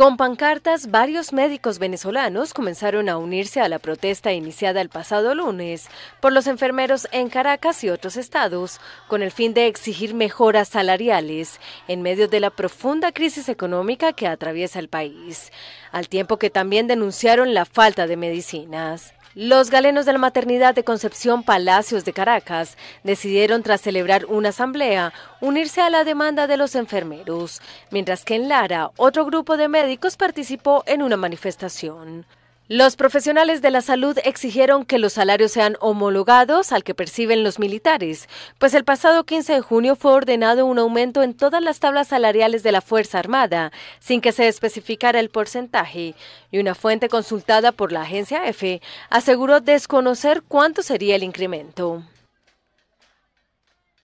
Con pancartas, varios médicos venezolanos comenzaron a unirse a la protesta iniciada el pasado lunes por los enfermeros en Caracas y otros estados, con el fin de exigir mejoras salariales en medio de la profunda crisis económica que atraviesa el país, al tiempo que también denunciaron la falta de medicinas. Los galenos de la maternidad de Concepción Palacios de Caracas decidieron, tras celebrar una asamblea, unirse a la demanda de los enfermeros, mientras que en Lara otro grupo de médicos participó en una manifestación. Los profesionales de la salud exigieron que los salarios sean homologados al que perciben los militares, pues el pasado 15 de junio fue ordenado un aumento en todas las tablas salariales de la Fuerza Armada, sin que se especificara el porcentaje, y una fuente consultada por la agencia EFE aseguró desconocer cuánto sería el incremento.